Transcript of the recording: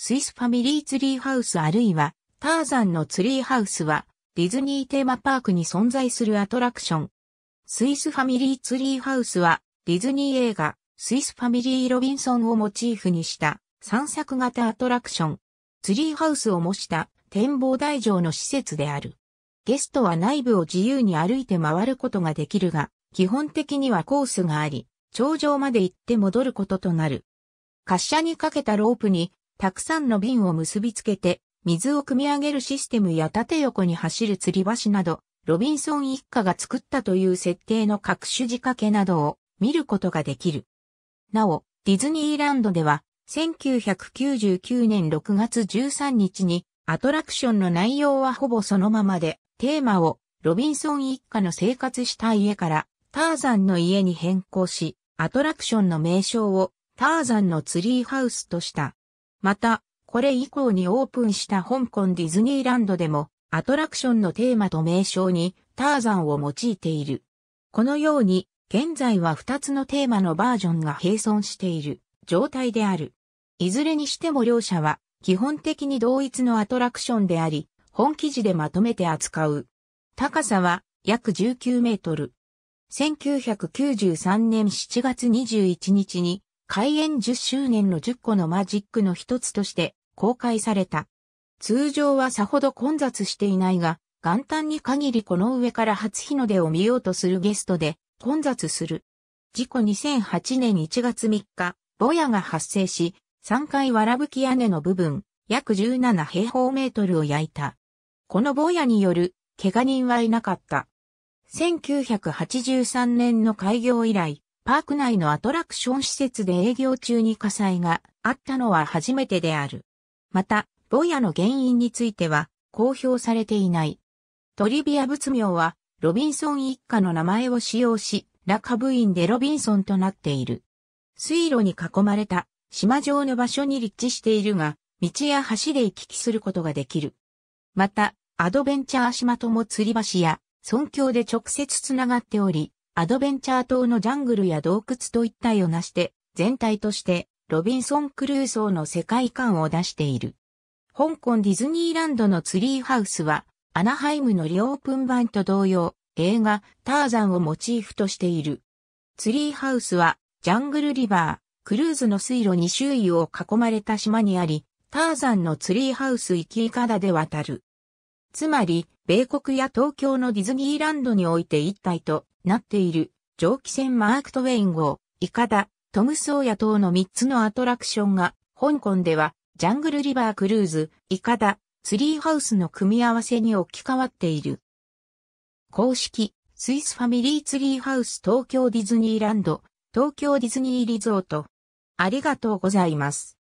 スイスファミリーツリーハウスあるいはターザンのツリーハウスはディズニーテーマパークに存在するアトラクション。スイスファミリーツリーハウスはディズニー映画スイスファミリー・ロビンソンをモチーフにした散策型アトラクション。ツリーハウスを模した展望台上の施設である。ゲストは内部を自由に歩いて回ることができるが、基本的にはコースがあり、頂上まで行って戻ることとなる。滑車にかけたロープにたくさんの瓶を結びつけて、水を汲み上げるシステムや縦横に走る吊り橋など、ロビンソン一家が作ったという設定の各種仕掛けなどを見ることができる。なお、ディズニーランドでは、1999年6月13日に、アトラクションの内容はほぼそのままで、テーマを、ロビンソン一家の生活した家から、ターザンの家に変更し、アトラクションの名称を、ターザンのツリーハウスとした。また、これ以降にオープンした香港ディズニーランドでも、アトラクションのテーマと名称にターザンを用いている。このように、現在は2つのテーマのバージョンが並存している状態である。いずれにしても両者は、基本的に同一のアトラクションであり、本記事でまとめて扱う。高さは約19メートル。1993年7月21日に開園10周年の10個のマジックの一つとして公開された。通常はさほど混雑していないが、元旦に限りこの上から初日の出を見ようとするゲストで混雑する。事故2008年1月3日、ボヤが発生し、3階わらぶき屋根の部分、約17平方メートルを焼いた。このボヤによる、怪我人はいなかった。1983年の開業以来、パーク内のアトラクション施設で営業中に火災があったのは初めてである。また、ボヤの原因については公表されていない。トリビア仏名は、ロビンソン一家の名前を使用し、ラカブインでロビンソンとなっている。水路に囲まれた島上の場所に立地しているが、道や橋で行き来することができる。また、アドベンチャー島とも吊り橋や、村橋で直接つながっており、アドベンチャー島のジャングルや洞窟と一体をなして、全体として、ロビンソン・クルーソーの世界観を出している。香港ディズニーランドのツリーハウスは、アナハイムのリオープン版と同様、映画、ターザンをモチーフとしている。ツリーハウスは、ジャングルリバー、クルーズの水路に周囲を囲まれた島にあり、ターザンのツリーハウス行き方で渡る。つまり、米国や東京のディズニーランドにおいて一体となっている蒸気船マークトウェイン号、イカダ、トムスオーヤ等の3つのアトラクションが、香港ではジャングルリバークルーズ、イカダ、ツリーハウスの組み合わせに置き換わっている。公式、スイスファミリーツリーハウス東京ディズニーランド、東京ディズニーリゾート。ありがとうございます。